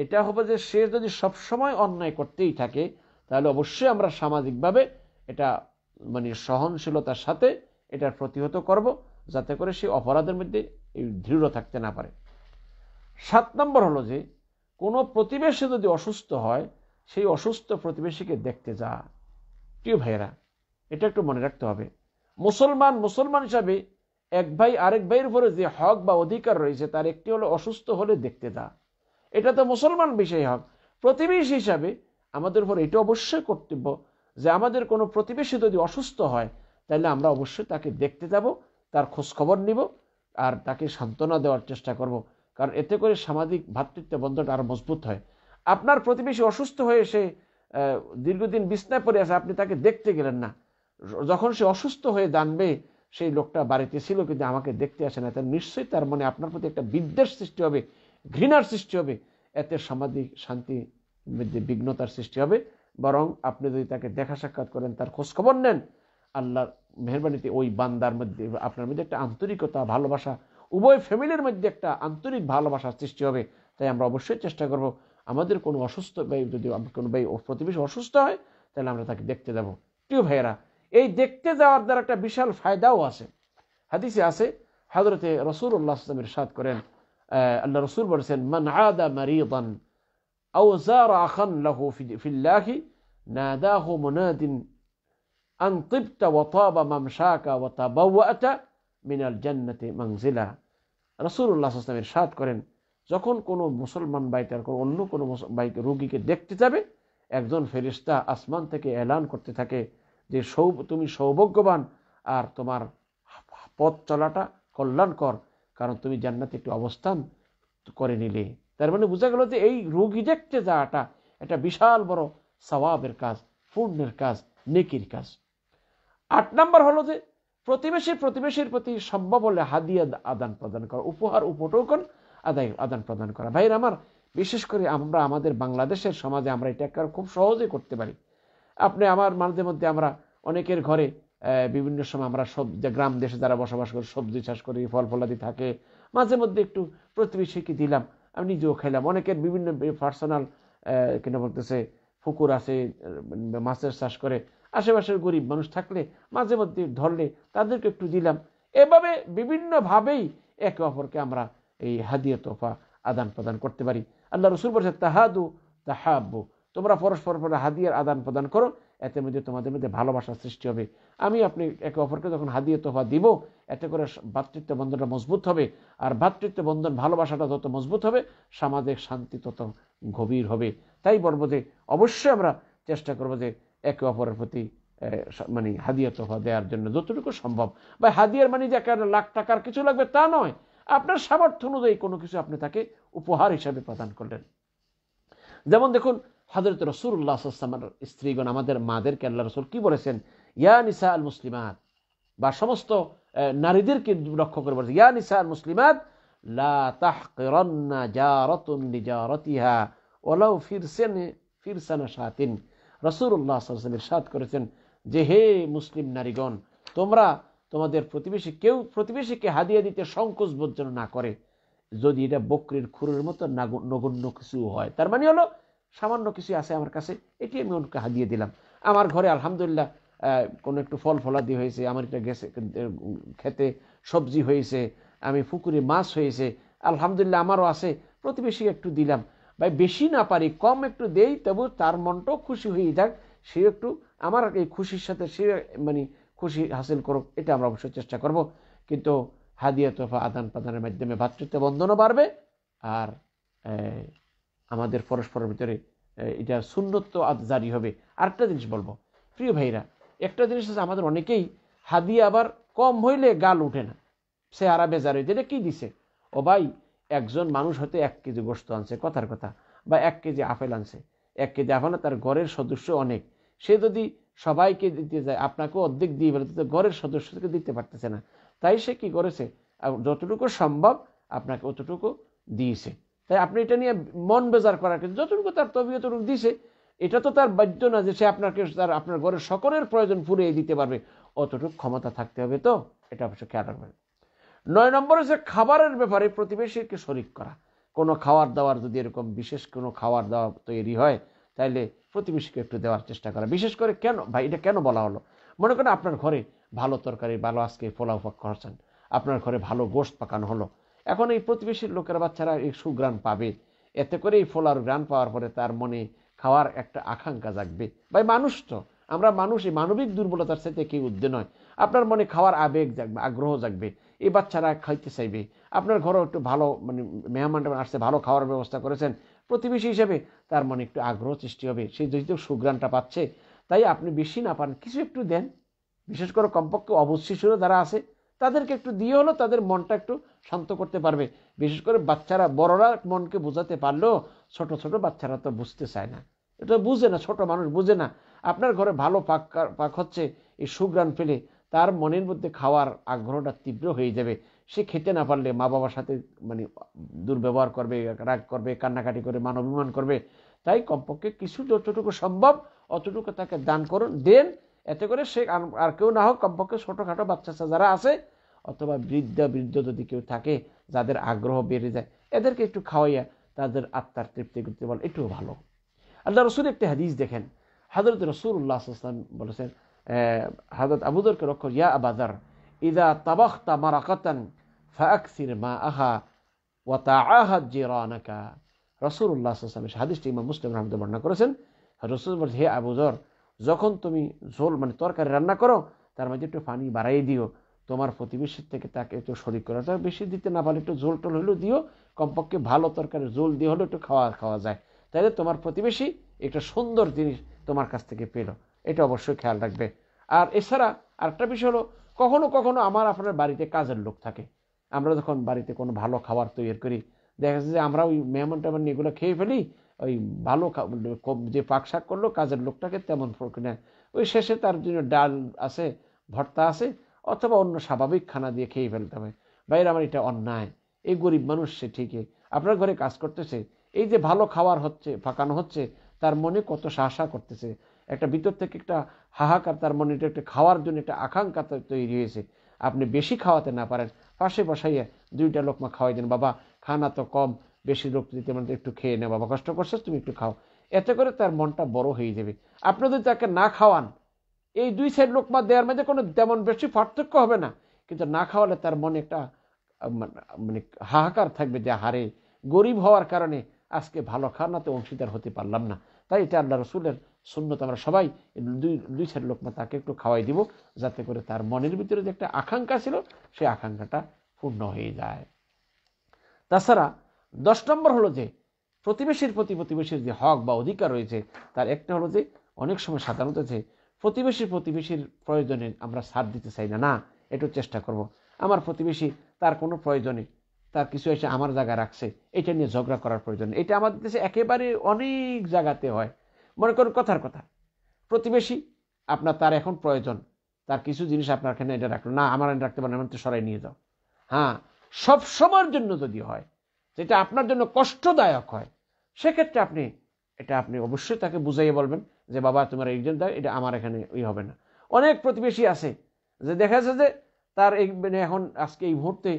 এটা হবে যে সে যদি সবসময় অন্যায় করতেই থাকে তাহলে অবশ্যই আমরা সামাজিকভাবে এটা মানে সহনশীলতার সাথে এটার প্রতিহত করব যাতে করে সে অপরাধের মধ্যে দৃঢ় থাকতে না পারে সাত নম্বর হলো যে কোনো প্রতিবেশী যদি অসুস্থ হয় সেই অসুস্থ প্রতিবেশীকে দেখতে যা প্রিয় ভাইয়েরা এটা একটু মনে রাখতে হবে মুসলমান মুসলমান হিসাবে এক ভাই আরেক ভাইয়ের উপরে যে হক বা অধিকার রয়েছে তার একটি হলো অসুস্থ হলে দেখতে যা এটা তো মুসলমান বিষয় হক প্রতিবেশী হিসাবে আমাদের উপর এটা অবশ্যই কর্তব্য যে আমাদের কোনো প্রতিবেশী যদি অসুস্থ হয় তাহলে আমরা অবশ্যই তাকে দেখতে যাব তার খোঁজখবর নিব আর তাকে সান্ত্বনা দেওয়ার চেষ্টা করব কারণ এতে করে সামাজিক ভাতৃত্ব বন্ধনটা আরও মজবুত হয় আপনার প্রতিবেশী অসুস্থ হয়ে সে দীর্ঘদিন বিছনায় পড়ে আছে আপনি তাকে দেখতে গেলেন না যখন সে অসুস্থ হয়ে জানবে সেই লোকটা বাড়িতে ছিল কিন্তু আমাকে দেখতে আসে না তার নিশ্চয়ই তার মনে আপনার প্রতি একটা বিদ্বেষ সৃষ্টি হবে ঘৃণার সৃষ্টি হবে এতে সামাজিক শান্তি মধ্যে বিঘ্নতার সৃষ্টি হবে বরং আপনি যদি তাকে দেখা সাক্ষাৎ করেন তার খোঁজখবর নেন আল্লাহর মেহরবানিতে ওই বান্দার মধ্যে আপনার মধ্যে একটা আন্তরিকতা ভালোবাসা উভয় ফ্যামিলির মধ্যে একটা আন্তরিক ভালোবাসার সৃষ্টি হবে তাই আমরা অবশ্যই চেষ্টা করব আমাদের কোনো অসুস্থ ভাই যদি কোনো ভাই প্রতিবেশী অসুস্থ হয় তাহলে আমরা তাকে দেখতে যাব প্রিয় ভাইয়েরা এই দেখতে যাওয়ার দ্বারা একটা বিশাল ফায়দাও আছে হাদিসে আছে হাজরতে রসুল আল্লাহামের সাদ করেন আল্লাহ রসুল বলেছেন মান আদা মারি أو زار أخا له في الله ناداه مناد أن طبت وطاب ممشاك وتبوأت মিনাল জান্নাতে মাংজিলা রসুল্লাহ আসলামের সাদ করেন যখন কোনো মুসলমান বাই তার অন্য কোনো বাইকে রুগীকে দেখতে যাবে একজন ফেরিস্তা আসমান থেকে এলান করতে থাকে যে সৌ তুমি সৌভাগ্যবান আর তোমার পথ চলাটা কল্যাণকর কারণ তুমি জান্নাতে একটি অবস্থান করে নিলে তার মানে বোঝা গেল যে এই রুগী দেখতে যাওয়াটা এটা বিশাল বড় সওয়াবের কাজ পূর্ণের কাজ নেকির কাজ আট নাম্বার হলো যে প্রতিবেশী প্রতিবেশীর প্রতি সম্ভব হলে হাদিয়া আদান প্রদান করা উপহার উপটোকন আদায় আদান প্রদান করা ভাইর আমার বিশেষ করে আমরা আমাদের বাংলাদেশের সমাজে আমরা এটা খুব সহজে করতে পারি আপনি আমার মাঝে মধ্যে আমরা অনেকের ঘরে বিভিন্ন সময় আমরা সব গ্রাম দেশে যারা বসবাস করি সবজি চাষ করি ফল ফলাদি থাকে মাঝে মধ্যে একটু প্রতিবেশীকে দিলাম আমি নিজেও খেলাম অনেকের বিভিন্ন পার্সোনাল কেন বলতেছে পুকুর আছে মাছের চাষ করে আশেপাশের গরিব মানুষ থাকলে মাঝে মধ্যে ধরলে তাদেরকে একটু দিলাম এভাবে বিভিন্নভাবেই একে অপরকে আমরা এই হাদিয়া তোফা আদান প্রদান করতে পারি আল্লাহ রসুল বলছে তাহাদু তাহাবু তোমরা পরস্পর পরে হাদিয়ার আদান প্রদান করো এতে মধ্যে তোমাদের মধ্যে ভালোবাসার সৃষ্টি হবে আমি আপনি একে অপরকে যখন হাদিয়ে তোফা দিব এতে করে ভাতৃত্ব বন্ধনটা মজবুত হবে আর ভাতৃত্ব বন্ধন ভালোবাসাটা তত মজবুত হবে সামাজিক শান্তি তত গভীর হবে তাই বলবো যে অবশ্যই আমরা চেষ্টা করবো যে একে অপরের প্রতি মানে হাদিয়া তোফা দেওয়ার জন্য যতটুকু সম্ভব বা হাদিয়ার মানে যে একটা লাখ টাকার কিছু লাগবে তা নয় আপনার সামর্থ্য অনুযায়ী কোনো কিছু আপনি তাকে উপহার হিসাবে প্রদান করলেন যেমন দেখুন হাজরত রসুল্লাহ আসলামের স্ত্রীগণ আমাদের মাদেরকে আল্লাহ রসুল কি বলেছেন ইয়া নিসা আল মুসলিমাত বা সমস্ত নারীদেরকে লক্ষ্য করে বলেছে ইয়া নিসা আল মুসলিমাত লা তাহকিরান্না ফিরসানা সাতিন রসুল্লাহ সাল্লামের সাদ করেছেন যে হে মুসলিম নারীগণ তোমরা তোমাদের প্রতিবেশী কেউ প্রতিবেশীকে হাদিয়া দিতে সংকোচ বর্জন না করে যদি এটা বকরির খুরের মতো নগণ্য কিছু হয় তার মানে হলো সামান্য কিছু আছে আমার কাছে এটি আমি অন্যকে হাদিয়ে দিলাম আমার ঘরে আলহামদুলিল্লাহ কোনো একটু ফল ফলাদি হয়েছে আমার একটা গেছে খেতে সবজি হয়েছে আমি পুকুরে মাছ হয়েছে আলহামদুলিল্লাহ আমারও আছে প্রতিবেশী একটু দিলাম ভাই বেশি না পারি কম একটু দেই তবু তার মনটাও খুশি হয়ে যাক সে একটু আমার এই খুশির সাথে সে মানে খুশি হাসিল করুক এটা আমরা অবশ্যই চেষ্টা করব কিন্তু হাদিয়া তোফা আদান প্রদানের মাধ্যমে ভাতৃত্ব বন্ধনও বাড়বে আর আমাদের পরস্পরের ভিতরে এটা শূন্যত্ব জারি হবে আরেকটা জিনিস বলবো প্রিয় ভাইরা একটা জিনিস আছে আমাদের অনেকেই হাদিয়া আবার কম হইলে গাল উঠে না সে আরা বেজার হয়েছে এটা কী দিছে ও ভাই একজন মানুষ হয়তো এক কেজি বস্তু আনছে কথার কথা বা এক কেজি আপেল আনছে এক কেজি আপেল তার ঘরের সদস্য অনেক সে যদি সবাইকে দিতে যায় আপনাকে অর্ধেক দিয়ে ফেলে তো ঘরের সদস্যকে দিতে পারতেছে না তাই সে কি করেছে যতটুকু সম্ভব আপনাকে অতটুকু দিয়েছে তাই আপনি এটা নিয়ে মন বেজার করার কিন্তু যতটুকু তার তবিয়ত রূপ দিছে এটা তো তার বাধ্য না যে সে আপনাকে তার আপনার ঘরের সকলের প্রয়োজন পুরিয়ে দিতে পারবে অতটুকু ক্ষমতা থাকতে হবে তো এটা অবশ্য খেয়াল রাখবেন নয় নম্বর হচ্ছে খাবারের ব্যাপারে প্রতিবেশীকে শরিক করা কোনো খাওয়ার দাওয়ার যদি এরকম বিশেষ কোনো খাওয়ার দাওয়া তৈরি হয় তাহলে প্রতিবেশীকে একটু দেওয়ার চেষ্টা করা বিশেষ করে কেন ভাই এটা কেন বলা হলো মনে করেন আপনার ঘরে ভালো তরকারি ভালো আজকে পোলাও পাক করছেন আপনার ঘরে ভালো গোস্ত পাকানো হলো এখন এই প্রতিবেশীর লোকের বাচ্চারা এই সুগ্রাণ পাবে এতে করে এই ফোলার গ্রাণ পাওয়ার পরে তার মনে খাওয়ার একটা আকাঙ্ক্ষা জাগবে ভাই মানুষ তো আমরা মানুষ এই মানবিক দুর্বলতার সাথে কি উদ্দে নয় আপনার মনে খাওয়ার আবেগ জাগবে আগ্রহ জাগবে এই বাচ্চারা খাইতে চাইবে আপনার ঘরও একটু ভালো মানে মেহমান আসছে ভালো খাওয়ার ব্যবস্থা করেছেন প্রতিবেশী হিসেবে তার মনে একটু আগ্রহ সৃষ্টি হবে সে যেহেতু সুগ্রানটা পাচ্ছে তাই আপনি বেশি না পান কিছু একটু দেন বিশেষ করে কমপক্ষে অবশিষ্য যারা আছে তাদেরকে একটু দিয়ে হলো তাদের মনটা একটু শান্ত করতে পারবে বিশেষ করে বাচ্চারা বড়রা মনকে বোঝাতে পারলেও ছোট ছোট বাচ্চারা তো বুঝতে চায় না এটা বুঝে না ছোট মানুষ বুঝে না আপনার ঘরে ভালো পাক পাক হচ্ছে এই সুগ্রাণ ফেলে তার মনের মধ্যে খাওয়ার আগ্রহটা তীব্র হয়ে যাবে সে খেতে না পারলে মা বাবার সাথে মানে দুর্ব্যবহার করবে রাগ করবে কান্নাকাটি করে মান অভিমান করবে তাই কমপক্ষে কিছু যতটুকু সম্ভব অতটুকু তাকে দান করুন দেন এতে করে সে আর কেউ না হোক কমপক্ষে ছোটোখাটো বাচ্চা যারা আছে অথবা বৃদ্ধ বৃদ্ধ যদি কেউ থাকে যাদের আগ্রহ বেড়ে যায় এদেরকে একটু খাওয়াইয়া তাদের আত্মার তৃপ্তি করতে বল এটুও ভালো আল্লাহ রসুল একটি হাদিস দেখেন হাজরত রসুল উল্লাহ বলেছেন হাজরত আবুদরকে রক্ষ ইয়া আবাদার ইদা তাবাখতা মারাকাতান ফাকসির মা আহা ওয়াতা আহাদ জে রানাকা রসুল্লাহ আসলামের হাদিসটি ইমাম মুসলিম রহমদ বর্ণনা করেছেন রসুল বলছে হে আবুজর যখন তুমি ঝোল মানে তরকারি রান্না করো তার মধ্যে একটু পানি বাড়াই দিও তোমার প্রতিবেশীর থেকে তাকে একটু শরিক করো তার বেশি দিতে না পারলে একটু ঝোল টোল হলেও দিও কমপক্ষে ভালো তরকারি ঝোল দিয়ে হলেও একটু খাওয়া খাওয়া যায় তাহলে তোমার প্রতিবেশী একটা সুন্দর জিনিস তোমার কাছ থেকে পেলো এটা অবশ্যই খেয়াল রাখবে আর এছাড়া আরেকটা বিষয় হলো কখনো কখনো আমার আপনার বাড়িতে কাজের লোক থাকে আমরা যখন বাড়িতে কোনো ভালো খাবার তৈরি করি দেখা যাচ্ছে যে আমরা ওই মেহমান টেমন এগুলো খেয়ে ফেলি ওই ভালো যে পাক শাক করলো কাজের লোকটাকে তেমন নেয় ওই শেষে তার জন্য ডাল আছে ভর্তা আছে অথবা অন্য স্বাভাবিক খানা দিয়ে খেয়ে ফেলতে হবে বাইরে আমার এটা অন্যায় এই গরিব মানুষ সে ঠিকই আপনার ঘরে কাজ করতেছে এই যে ভালো খাবার হচ্ছে ফাঁকানো হচ্ছে তার মনে কত সাহসা করতেছে একটা ভিতর থেকে একটা হাহাকার তার মনে একটা খাওয়ার জন্য একটা আকাঙ্ক্ষা তৈরি হয়েছে আপনি বেশি খাওয়াতে না পারেন পাশে বসাইয়া দুইটা লোকমা খাওয়াই দেন বাবা খানা তো কম বেশি লোক দিতে মানে একটু খেয়ে নে বাবা কষ্ট করছে তুমি একটু খাও এতে করে তার মনটা বড় হয়ে যাবে আপনি যদি তাকে না খাওয়ান এই দুই সাইড লোকমা দেওয়ার মধ্যে কোনো তেমন বেশি পার্থক্য হবে না কিন্তু না খাওয়ালে তার মনে একটা মানে হাহাকার থাকবে যে হারে গরিব হওয়ার কারণে আজকে ভালো খানাতে অংশীদার হতে পারলাম না তাই এটা আল্লাহ রসুলের সুন্নত আমরা সবাই দুই দুই চার লোকমা তাকে একটু খাওয়াই দিব যাতে করে তার মনের ভিতরে যে একটা আকাঙ্ক্ষা ছিল সেই আকাঙ্ক্ষাটা পূর্ণ হয়ে যায় তাছাড়া দশ নম্বর হলো যে প্রতিবেশীর প্রতি প্রতিবেশীর যে হক বা অধিকার রয়েছে তার একটা হলো যে অনেক সময় সাধারণত যে প্রতিবেশীর প্রতিবেশীর প্রয়োজনে আমরা সাথ দিতে চাই না না একটু চেষ্টা করব। আমার প্রতিবেশী তার কোনো প্রয়োজনে তার কিছু এসে আমার জায়গা রাখছে এটা নিয়ে ঝগড়া করার প্রয়োজন এটা আমাদের দেশে একেবারে অনেক জায়গাতে হয় মনে করুন কথার কথা প্রতিবেশী আপনার তার এখন প্রয়োজন তার কিছু জিনিস আপনার এখানে এটা রাখলো না আমার এটা রাখতে পারেন আমার তো সরাই নিয়ে যাও হ্যাঁ সব সময়ের জন্য যদি হয় যেটা আপনার জন্য কষ্টদায়ক হয় সেক্ষেত্রে আপনি এটা আপনি অবশ্যই তাকে বুঝাইয়ে বলবেন যে বাবা তোমার একজন দাও এটা আমার এখানে ওই হবে না অনেক প্রতিবেশী আছে যে দেখা যাচ্ছে যে তার এই মানে এখন আজকে এই মুহূর্তে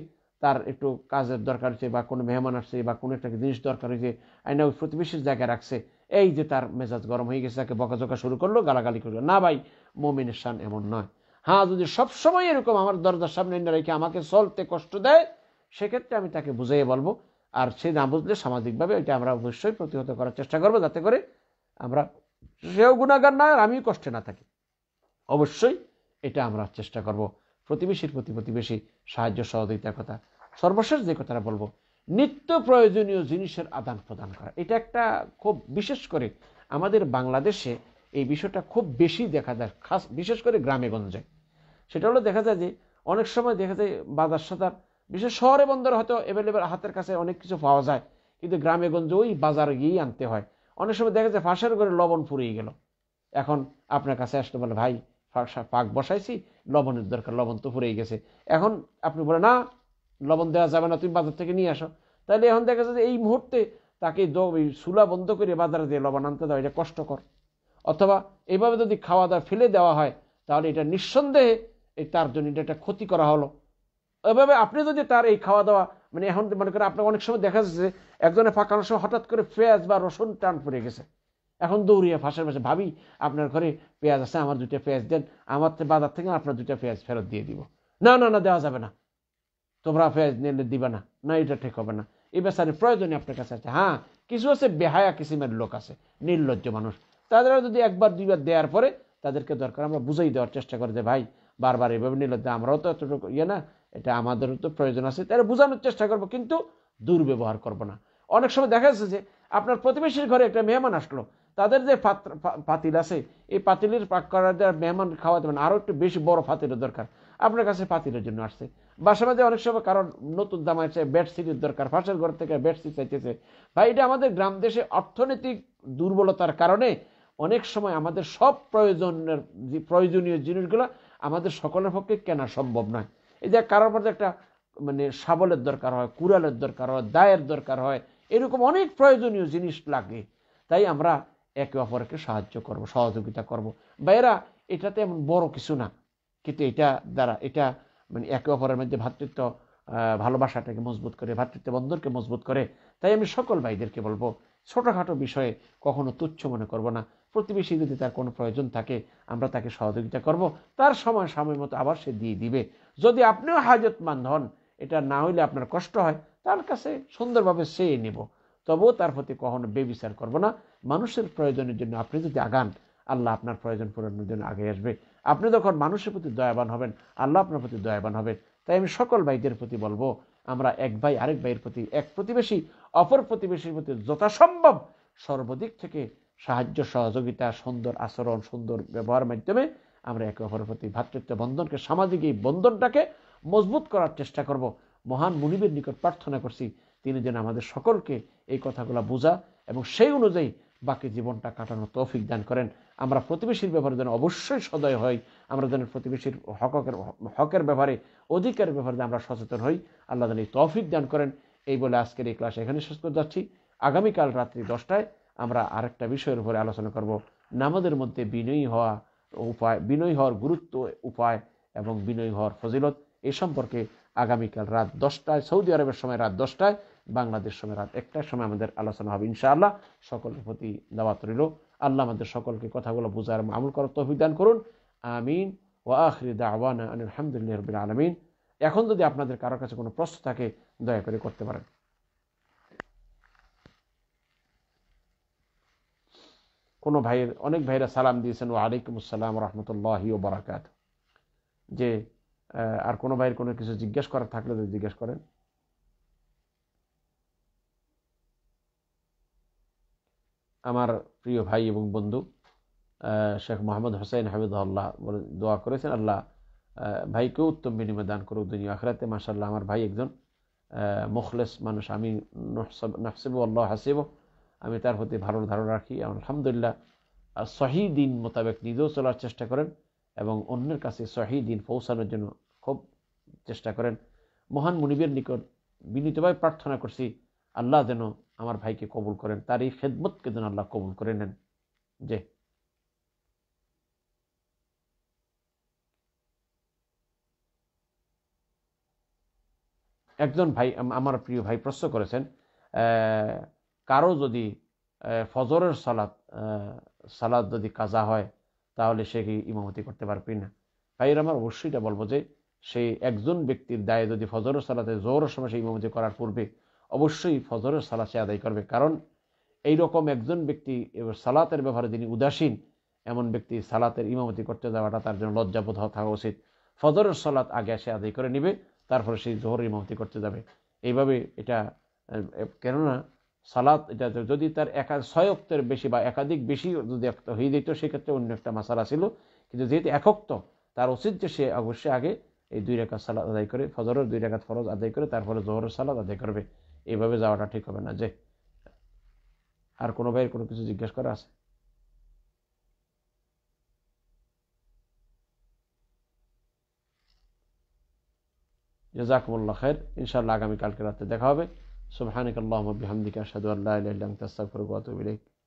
তার একটু কাজের দরকার হচ্ছে বা কোনো মেহমান আসছে বা কোনো একটা জিনিস দরকার হয়েছে আইনা ওই প্রতিবেশীর জায়গায় রাখছে এই যে তার মেজাজ গরম হয়ে গেছে তাকে বকাঝকা শুরু করলো গালাগালি করলো না ভাই মমিনের শান এমন নয় হ্যাঁ যদি সবসময় এরকম আমার দরজার সামনে এনে রেখে আমাকে চলতে কষ্ট দেয় সেক্ষেত্রে আমি তাকে বুঝাইয়ে বলবো আর সে না বুঝলে সামাজিকভাবে এটা আমরা অবশ্যই প্রতিহত করার চেষ্টা করবো যাতে করে আমরা সেও গুণাগার না আর আমিও কষ্টে না থাকি অবশ্যই এটা আমরা চেষ্টা করব প্রতিবেশীর প্রতি প্রতিবেশী সাহায্য সহযোগিতার কথা সর্বশেষ যে কথাটা বলবো নিত্য প্রয়োজনীয় জিনিসের আদান প্রদান করা এটা একটা খুব বিশেষ করে আমাদের বাংলাদেশে এই বিষয়টা খুব বেশি দেখা যায় খাস বিশেষ করে গ্রামেগঞ্জে সেটা হলো দেখা যায় যে অনেক সময় দেখা যায় বাজার সাদার বিশেষ শহরে বন্দরে হয়তো অ্যাভেলেবেল হাতের কাছে অনেক কিছু পাওয়া যায় কিন্তু গ্রামেগঞ্জে ওই বাজারে গিয়েই আনতে হয় অনেক সময় দেখা যায় ফাঁসের ঘরে লবণ ফুরিয়ে গেল এখন আপনার কাছে আসতে বলে ভাই পাক বসাইছি লবণের দরকার লবণ তো ফুরিয়ে গেছে এখন আপনি বলে না লবণ দেওয়া যাবে না তুমি বাজার থেকে নিয়ে আসো তাহলে এখন দেখা যাচ্ছে এই মুহূর্তে তাকে সুলা বন্ধ করে বাজারে দিয়ে লবণ আনতে দেওয়া এটা কষ্টকর অথবা এইভাবে যদি খাওয়া দাওয়া ফেলে দেওয়া হয় তাহলে এটা নিঃসন্দেহে এই তার জন্য এটা একটা ক্ষতি করা হলো এভাবে আপনি যদি তার এই খাওয়া দাওয়া মানে এখন মনে করেন আপনার অনেক সময় দেখা যাচ্ছে একজনের ফাঁকানোর সময় হঠাৎ করে পেঁয়াজ বা রসুন টান পড়ে গেছে এখন দৌড়িয়ে ফাঁসের পাশে ভাবি আপনার ঘরে পেঁয়াজ আছে আমার দুটা পেঁয়াজ দেন আমার বাজার থেকে আপনার দুইটা পেঁয়াজ ফেরত দিয়ে দিব না না না দেওয়া যাবে না তোমরা ফেজ নিলে দিবে না না এটা ঠিক হবে না এই বেসারে প্রয়োজনে আপনার কাছে আছে হ্যাঁ কিছু আছে বেহায়া কিসিমের লোক আছে নির্লজ্জ মানুষ তাদের যদি একবার দুইবার দেওয়ার পরে তাদেরকে দরকার আমরা বুঝাই দেওয়ার চেষ্টা করে যে ভাই বারবার এভাবে নির্লজ্জ আমরাও তো এতটুকু ইয়ে না এটা আমাদেরও তো প্রয়োজন আছে তারা বোঝানোর চেষ্টা করবো কিন্তু দুর্ব্যবহার করব না অনেক সময় দেখা যাচ্ছে যে আপনার প্রতিবেশীর ঘরে একটা মেহমান আসলো তাদের যে পাতিল আছে এই পাতিলের পাক করার মেহমান খাওয়াতে মানে আরও একটু বেশি বড় ফাতিলের দরকার আপনার কাছে পাতিলের জন্য আসছে বাসা বাঁধে অনেক সময় কারণ নতুন দাম আছে বেডশিটের দরকার ফাঁসের ঘর থেকে বেডশিট চাইতেছে ভাই এটা আমাদের গ্রাম দেশে অর্থনৈতিক দুর্বলতার কারণে অনেক সময় আমাদের সব প্রয়োজনের প্রয়োজনীয় জিনিসগুলো আমাদের সকলের পক্ষে কেনা সম্ভব নয় এই যে কারোর মধ্যে একটা মানে শাবলের দরকার হয় কুড়ালের দরকার হয় দায়ের দরকার হয় এরকম অনেক প্রয়োজনীয় জিনিস লাগে তাই আমরা একে অপরকে সাহায্য করব সহযোগিতা করব এরা এটাতে এমন বড় কিছু না কিন্তু এটা দ্বারা এটা মানে একে অপরের মধ্যে ভ্রাতৃত্ব ভালোবাসাটাকে মজবুত করে ভ্রাতৃত্ব বন্ধনকে মজবুত করে তাই আমি সকল ভাইদেরকে বলবো ছোটোখাটো বিষয়ে কখনো তুচ্ছ মনে করব না প্রতিবেশী যদি তার কোনো প্রয়োজন থাকে আমরা তাকে সহযোগিতা করব তার সময় সময় মতো আবার সে দিয়ে দিবে যদি আপনিও হাজতমান হন এটা না হইলে আপনার কষ্ট হয় তার কাছে সুন্দরভাবে সে নেব তবুও তার প্রতি কখনো বেবিচার করব না মানুষের প্রয়োজনের জন্য আপনি যদি আগান আল্লাহ আপনার প্রয়োজন পূরণের জন্য আগে আসবে আপনি তখন মানুষের প্রতি দয়াবান হবেন আল্লাহ আপনার প্রতি দয়াবান হবেন তাই আমি সকল ভাইদের প্রতি বলবো আমরা এক ভাই আরেক ভাইয়ের প্রতি এক প্রতিবেশী অপর প্রতিবেশীর প্রতি যথাসম্ভব সর্বদিক থেকে সাহায্য সহযোগিতা সুন্দর আচরণ সুন্দর ব্যবহার মাধ্যমে আমরা একে অপরের প্রতি ভ্রাতৃত্ব বন্ধনকে সামাজিক এই বন্ধনটাকে মজবুত করার চেষ্টা করব মহান মুনিবের নিকট প্রার্থনা করছি তিনি যেন আমাদের সকলকে এই কথাগুলো বোঝা এবং সেই অনুযায়ী বাকি জীবনটা কাটানোর তৌফিক দান করেন আমরা প্রতিবেশীর ব্যাপারে যেন অবশ্যই সদয় হই আমরা যেন প্রতিবেশীর হকের হকের ব্যাপারে অধিকারের ব্যাপারে আমরা সচেতন হই আল্লাহ যেন এই তৌফিক দান করেন এই বলে আজকের এই ক্লাস এখানে শেষ করে যাচ্ছি আগামীকাল রাত্রি দশটায় আমরা আরেকটা বিষয়ের উপরে আলোচনা করব নামাদের মধ্যে বিনয়ী হওয়া উপায় বিনয়ী হওয়ার গুরুত্ব উপায় এবং বিনয়ী হওয়ার ফজিলত এ সম্পর্কে আগামীকাল রাত দশটায় সৌদি আরবের সময় রাত দশটায় বাংলাদেশ সময় রাত একটার সময় আমাদের আলোচনা হবে ইনশাআল্লাহ সকলের প্রতি দাওয়াত রইল আল্লাহ আমাদের সকলকে কথাগুলো বোঝার আমল করার তভিদান করুন আমিন ও আখরি দাওয়ানা আলহামদুলিল্লাহ রবিল আলমিন এখন যদি আপনাদের কারোর কাছে কোনো প্রশ্ন থাকে দয়া করে করতে পারেন কোনো ভাইয়ের অনেক ভাইরা সালাম দিয়েছেন ও আলাইকুম আসসালাম রহমতুল্লাহি ও বারাকাত যে আর কোনো ভাইয়ের কোনো কিছু জিজ্ঞেস করার থাকলে যদি জিজ্ঞেস করেন আমার প্রিয় ভাই এবং বন্ধু শেখ মোহাম্মদ আল্লাহ হামিদুল্লাহ দোয়া করেছেন আল্লাহ ভাইকেও উত্তম বিনিময় দান করুক দুনিয়া আখরাতে মাসাল্লাহ আমার ভাই একজন মুখলেস মানুষ আমি নহসেব আল্লাহ হাসেব আমি তার প্রতি ভালো ধারণা রাখি আলহামদুলিল্লাহ সহি দিন মোতাবেক নিজেও চলার চেষ্টা করেন এবং অন্যের কাছে সহি দিন পৌঁছানোর জন্য খুব চেষ্টা করেন মহান মুনিবের নিকট বিনীতভাবে প্রার্থনা করছি আল্লাহ যেন আমার ভাইকে কবুল করেন তার এই খেদমতকে যেন আল্লাহ কবুল করে নেন যে একজন ভাই আমার প্রিয় ভাই প্রশ্ন করেছেন কারো যদি ফজরের সালাদ সালাদ যদি কাজা হয় তাহলে সে কি ইমামতি করতে পারবি না ভাই আমার অবশ্যইটা বলবো যে সেই একজন ব্যক্তির দায়ে যদি ফজরের সালাতে জোরের সময় সে ইমামতি করার পূর্বে অবশ্যই ফজরের সালাদ সে আদায় করবে কারণ এই রকম একজন ব্যক্তি সালাতের ব্যাপারে তিনি উদাসীন এমন ব্যক্তি সালাতের ইমামতি করতে যাওয়াটা তার জন্য লজ্জাবোধ থাকা উচিত ফজরের সালাত আগে সে আদায় করে নিবে তারপরে সেই জোহর ইমামতি করতে যাবে এইভাবে এটা কেননা সালাত এটা যদি তার একা ছয়ক্তের বেশি বা একাধিক বেশি যদি একটা হয়ে যেত সেক্ষেত্রে অন্য একটা মাসালা ছিল কিন্তু যেহেতু একক্ত তার উচিত যে সে অবশ্যই আগে এই দুই রেখা সালাদ আদায় করে ফজরের দুই রেখা ফরজ আদায় করে তারপরে জোহরের সালাদ আদায় করবে এইভাবে যাওয়াটা ঠিক হবে না যে আর কোনো ভাইয়ের কোনো কিছু জিজ্ঞেস করা আছে জাজাকুমুল্লাহ খের ইনশাআল্লাহ আগামীকালকে রাতে দেখা হবে সুবহানিক আল্লাহ বিহামদিকা আশহাদু আল্লাহ ইলাহা ইল্লা আনতা